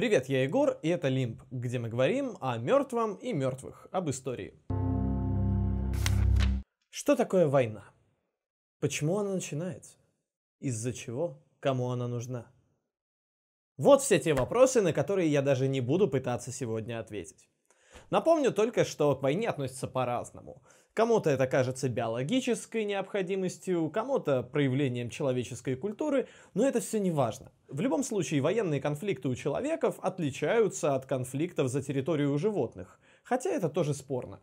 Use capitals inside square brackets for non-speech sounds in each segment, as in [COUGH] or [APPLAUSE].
Привет, я Егор, и это Лимб, где мы говорим о мертвом и мертвых, об истории. Что такое война? Почему она начинается? Из-за чего? Кому она нужна? Вот все те вопросы, на которые я даже не буду пытаться сегодня ответить. Напомню только, что к войне относятся по-разному. Кому-то это кажется биологической необходимостью, кому-то проявлением человеческой культуры, но это все не важно. В любом случае, военные конфликты у человеков отличаются от конфликтов за территорию у животных, хотя это тоже спорно.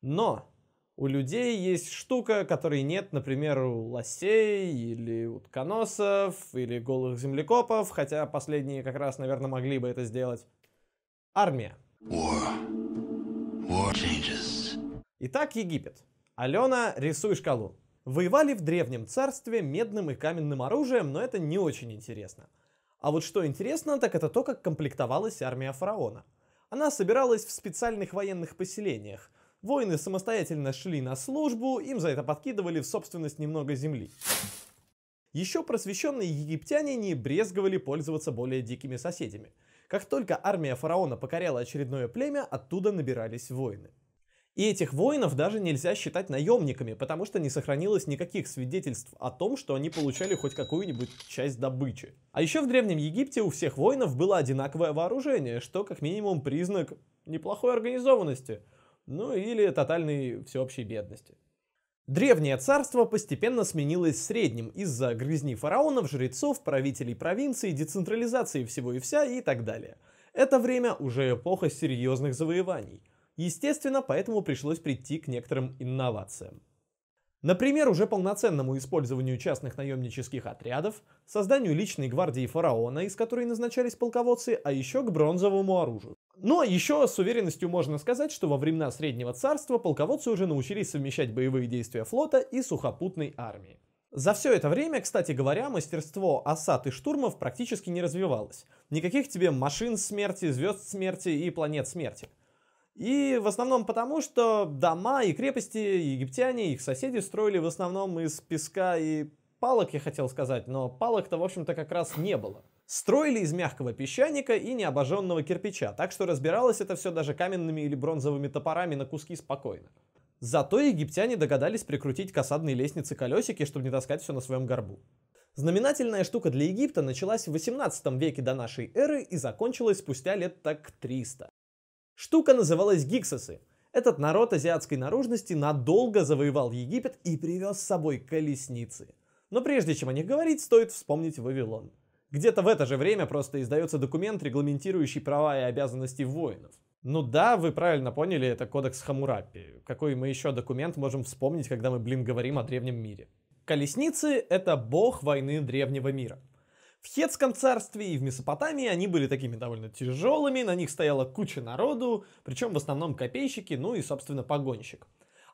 Но у людей есть штука, которой нет, например, у лосей или утконосов или голых землекопов, хотя последние как раз, наверное, могли бы это сделать. Армия. War. War changes. Итак, Египет. Алена, рисуй шкалу. Воевали в древнем царстве медным и каменным оружием, но это не очень интересно. А вот что интересно, так это то, как комплектовалась армия фараона. Она собиралась в специальных военных поселениях. Воины самостоятельно шли на службу, им за это подкидывали в собственность немного земли. Еще просвещенные египтяне не брезговали пользоваться более дикими соседями. Как только армия фараона покоряла очередное племя, оттуда набирались воины. И этих воинов даже нельзя считать наемниками, потому что не сохранилось никаких свидетельств о том, что они получали хоть какую-нибудь часть добычи. А еще в Древнем Египте у всех воинов было одинаковое вооружение, что как минимум признак неплохой организованности, ну или тотальной всеобщей бедности. Древнее царство постепенно сменилось средним из-за грязни фараонов, жрецов, правителей провинции, децентрализации всего и вся и так далее. Это время уже эпоха серьезных завоеваний. Естественно, поэтому пришлось прийти к некоторым инновациям. Например, уже полноценному использованию частных наемнических отрядов, созданию личной гвардии фараона, из которой назначались полководцы, а еще к бронзовому оружию. Но еще с уверенностью можно сказать, что во времена Среднего Царства полководцы уже научились совмещать боевые действия флота и сухопутной армии. За все это время, кстати говоря, мастерство осад и штурмов практически не развивалось. Никаких тебе машин смерти, звезд смерти и планет смерти – и в основном потому, что дома и крепости египтяне, их соседи строили в основном из песка и палок, я хотел сказать, но палок-то, в общем-то, как раз не было. Строили из мягкого песчаника и необожженного кирпича, так что разбиралось это все даже каменными или бронзовыми топорами на куски спокойно. Зато египтяне догадались прикрутить к осадной лестнице колесики, чтобы не таскать все на своем горбу. Знаменательная штука для Египта началась в 18 веке до нашей эры и закончилась спустя лет так 300. Штука называлась гиксосы. Этот народ азиатской наружности надолго завоевал Египет и привез с собой колесницы. Но прежде чем о них говорить, стоит вспомнить Вавилон. Где-то в это же время просто издается документ, регламентирующий права и обязанности воинов. Ну да, вы правильно поняли, это кодекс Хамурапи. Какой мы еще документ можем вспомнить, когда мы, блин, говорим о древнем мире? Колесницы — это бог войны древнего мира. В Хетском царстве и в Месопотамии они были такими довольно тяжелыми, на них стояла куча народу, причем в основном копейщики, ну и, собственно, погонщик.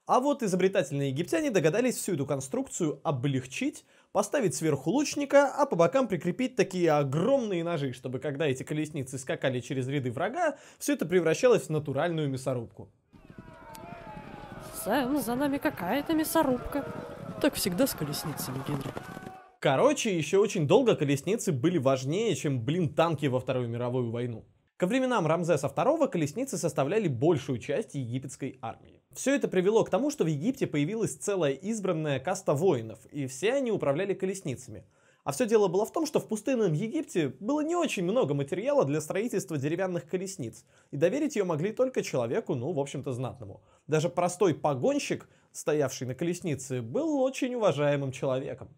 А вот изобретательные египтяне догадались всю эту конструкцию облегчить, поставить сверху лучника, а по бокам прикрепить такие огромные ножи, чтобы когда эти колесницы скакали через ряды врага, все это превращалось в натуральную мясорубку. Сэм, ну, за нами какая-то мясорубка. Так всегда с колесницами, Генри. Короче, еще очень долго колесницы были важнее, чем, блин, танки во Вторую мировую войну. Ко временам Рамзеса II колесницы составляли большую часть египетской армии. Все это привело к тому, что в Египте появилась целая избранная каста воинов, и все они управляли колесницами. А все дело было в том, что в пустынном Египте было не очень много материала для строительства деревянных колесниц, и доверить ее могли только человеку, ну, в общем-то, знатному. Даже простой погонщик, стоявший на колеснице, был очень уважаемым человеком.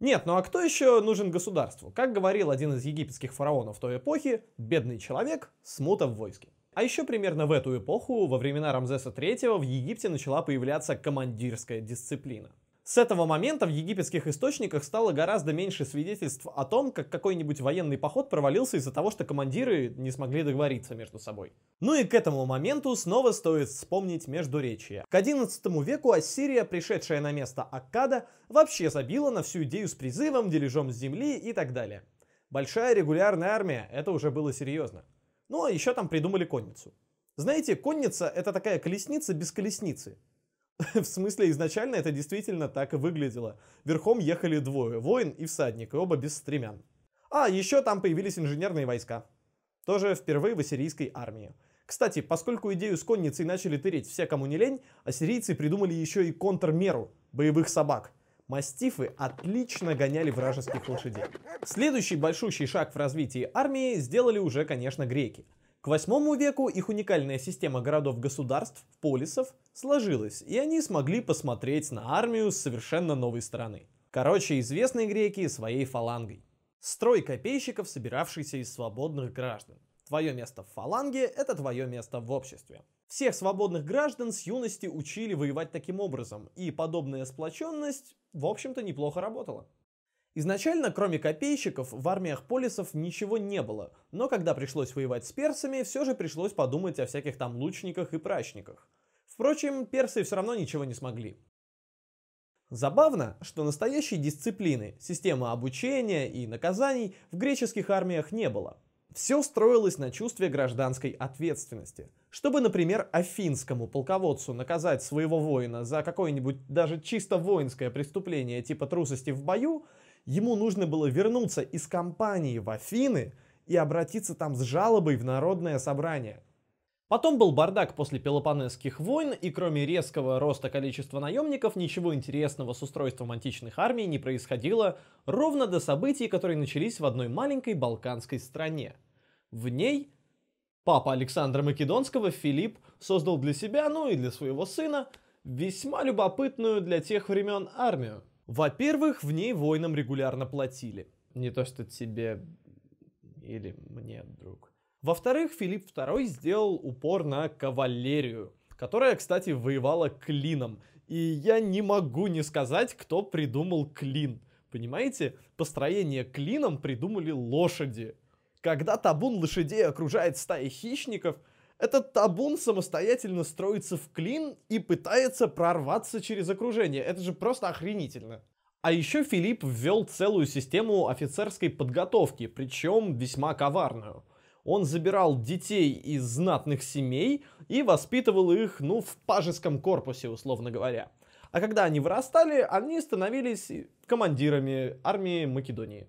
Нет, ну а кто еще нужен государству? Как говорил один из египетских фараонов той эпохи, бедный человек, смута в войске. А еще примерно в эту эпоху, во времена Рамзеса III, в Египте начала появляться командирская дисциплина. С этого момента в египетских источниках стало гораздо меньше свидетельств о том, как какой-нибудь военный поход провалился из-за того, что командиры не смогли договориться между собой. Ну и к этому моменту снова стоит вспомнить Междуречье. К XI веку Ассирия, пришедшая на место Аккада, вообще забила на всю идею с призывом, с земли и так далее. Большая регулярная армия, это уже было серьезно. Ну а еще там придумали конницу. Знаете, конница это такая колесница без колесницы. [LAUGHS] В смысле, изначально это действительно так и выглядело. Верхом ехали двое, воин и всадник, и оба без стремян. А, еще там появились инженерные войска. Тоже впервые в ассирийской армии. Кстати, поскольку идею с конницей начали тырить все, кому не лень, ассирийцы придумали еще и контрмеру – боевых собак. Мастифы отлично гоняли вражеских лошадей. Следующий большущий шаг в развитии армии сделали уже, конечно, греки – к восьмому веку их уникальная система городов-государств, полисов, сложилась, и они смогли посмотреть на армию с совершенно новой стороны. Короче, известные греки своей фалангой. Строй копейщиков, собиравшийся из свободных граждан. Твое место в фаланге – это твое место в обществе. Всех свободных граждан с юности учили воевать таким образом, и подобная сплоченность, в общем-то, неплохо работала. Изначально, кроме копейщиков, в армиях полисов ничего не было, но когда пришлось воевать с персами, все же пришлось подумать о всяких там лучниках и прачниках. Впрочем, персы все равно ничего не смогли. Забавно, что настоящей дисциплины, системы обучения и наказаний в греческих армиях не было. Все строилось на чувстве гражданской ответственности. Чтобы, например, афинскому полководцу наказать своего воина за какое-нибудь даже чисто воинское преступление типа трусости в бою, Ему нужно было вернуться из компании в Афины и обратиться там с жалобой в народное собрание. Потом был бардак после Пелопонесских войн, и кроме резкого роста количества наемников, ничего интересного с устройством античных армий не происходило ровно до событий, которые начались в одной маленькой балканской стране. В ней папа Александра Македонского Филипп создал для себя, ну и для своего сына, весьма любопытную для тех времен армию. Во-первых, в ней воинам регулярно платили. Не то, что тебе или мне, друг. Во-вторых, Филипп II сделал упор на кавалерию, которая, кстати, воевала клином. И я не могу не сказать, кто придумал клин. Понимаете, построение клином придумали лошади. Когда табун лошадей окружает стаи хищников, этот табун самостоятельно строится в клин и пытается прорваться через окружение. Это же просто охренительно. А еще Филипп ввел целую систему офицерской подготовки, причем весьма коварную. Он забирал детей из знатных семей и воспитывал их, ну, в пажеском корпусе, условно говоря. А когда они вырастали, они становились командирами армии Македонии.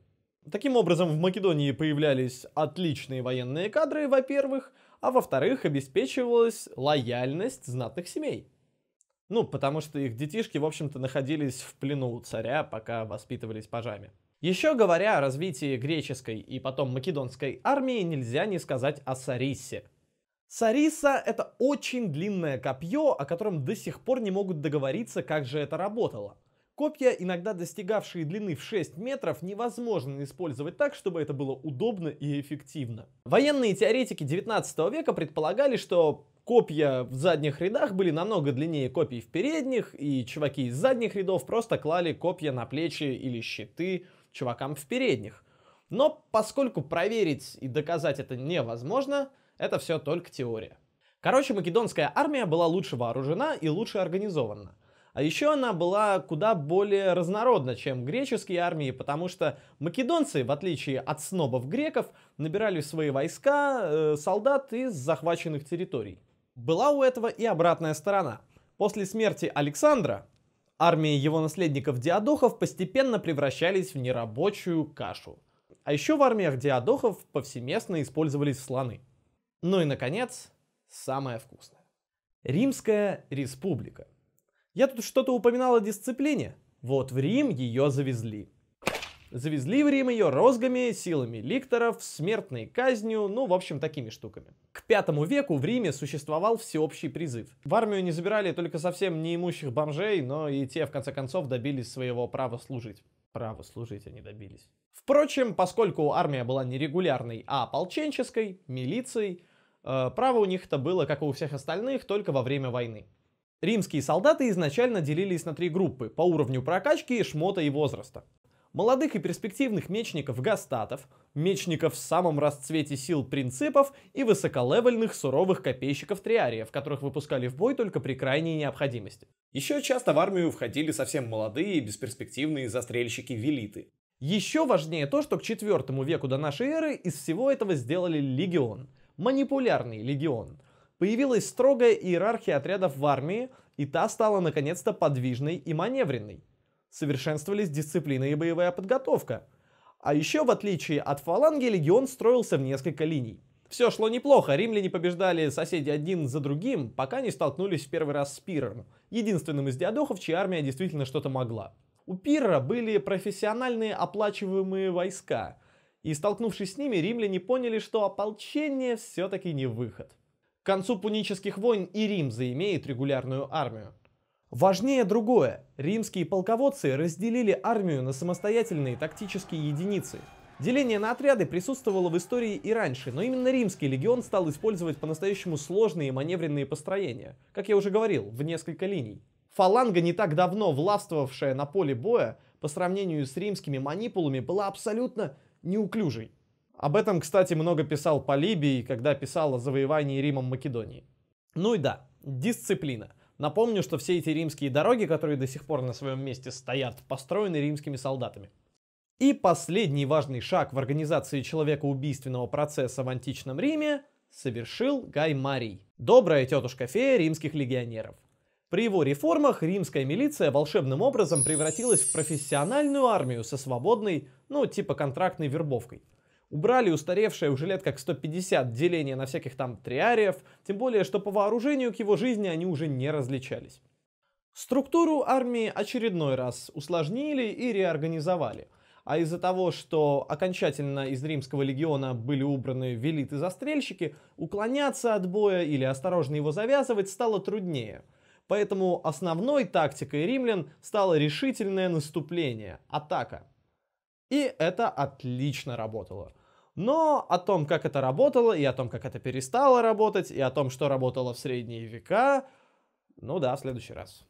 Таким образом, в Македонии появлялись отличные военные кадры, во-первых, а во-вторых, обеспечивалась лояльность знатных семей. Ну, потому что их детишки, в общем-то, находились в плену у царя, пока воспитывались пажами. Еще говоря о развитии греческой и потом македонской армии, нельзя не сказать о Сарисе. Сариса — это очень длинное копье, о котором до сих пор не могут договориться, как же это работало — Копья, иногда достигавшие длины в 6 метров, невозможно использовать так, чтобы это было удобно и эффективно. Военные теоретики 19 века предполагали, что копья в задних рядах были намного длиннее копий в передних, и чуваки из задних рядов просто клали копья на плечи или щиты чувакам в передних. Но поскольку проверить и доказать это невозможно, это все только теория. Короче, македонская армия была лучше вооружена и лучше организована. А еще она была куда более разнородна, чем греческие армии, потому что македонцы, в отличие от снобов греков, набирали свои войска э, солдат из захваченных территорий. Была у этого и обратная сторона. После смерти Александра армии его наследников Диадохов постепенно превращались в нерабочую кашу. А еще в армиях Диадохов повсеместно использовались слоны. Ну и, наконец, самое вкусное. Римская республика – я тут что-то упоминал о дисциплине. Вот в Рим ее завезли. Завезли в Рим ее розгами, силами ликторов, смертной казнью, ну, в общем, такими штуками. К пятому веку в Риме существовал всеобщий призыв. В армию не забирали только совсем неимущих бомжей, но и те, в конце концов, добились своего права служить. Право служить они добились. Впрочем, поскольку армия была не регулярной, а ополченческой, милицией, э, право у них-то было, как и у всех остальных, только во время войны. Римские солдаты изначально делились на три группы по уровню прокачки, шмота и возраста. Молодых и перспективных мечников-гастатов, мечников в самом расцвете сил принципов и высоколевельных суровых копейщиков-триариев, которых выпускали в бой только при крайней необходимости. Еще часто в армию входили совсем молодые и бесперспективные застрельщики-велиты. Еще важнее то, что к четвертому веку до нашей эры из всего этого сделали легион. Манипулярный легион – Появилась строгая иерархия отрядов в армии, и та стала наконец-то подвижной и маневренной. Совершенствовались дисциплина и боевая подготовка. А еще, в отличие от фаланги, легион строился в несколько линий. Все шло неплохо, римляне побеждали соседей один за другим, пока не столкнулись в первый раз с Пирром, единственным из диадохов, чья армия действительно что-то могла. У Пирра были профессиональные оплачиваемые войска, и столкнувшись с ними, римляне поняли, что ополчение все-таки не выход концу пунических войн и Рим заимеет регулярную армию. Важнее другое. Римские полководцы разделили армию на самостоятельные тактические единицы. Деление на отряды присутствовало в истории и раньше, но именно римский легион стал использовать по-настоящему сложные маневренные построения, как я уже говорил, в несколько линий. Фаланга, не так давно властвовавшая на поле боя, по сравнению с римскими манипулами, была абсолютно неуклюжей. Об этом, кстати, много писал Полибий, когда писал о завоевании Римом Македонии. Ну и да, дисциплина. Напомню, что все эти римские дороги, которые до сих пор на своем месте стоят, построены римскими солдатами. И последний важный шаг в организации человекоубийственного процесса в античном Риме совершил Гай Марий, добрая тетушка фея римских легионеров. При его реформах римская милиция волшебным образом превратилась в профессиональную армию со свободной, ну типа контрактной вербовкой – Убрали устаревшее уже лет как 150 деление на всяких там триариев, тем более, что по вооружению к его жизни они уже не различались. Структуру армии очередной раз усложнили и реорганизовали. А из-за того, что окончательно из Римского легиона были убраны велиты-застрельщики, уклоняться от боя или осторожно его завязывать стало труднее. Поэтому основной тактикой римлян стало решительное наступление, атака. И это отлично работало. Но о том, как это работало, и о том, как это перестало работать, и о том, что работало в средние века, ну да, в следующий раз.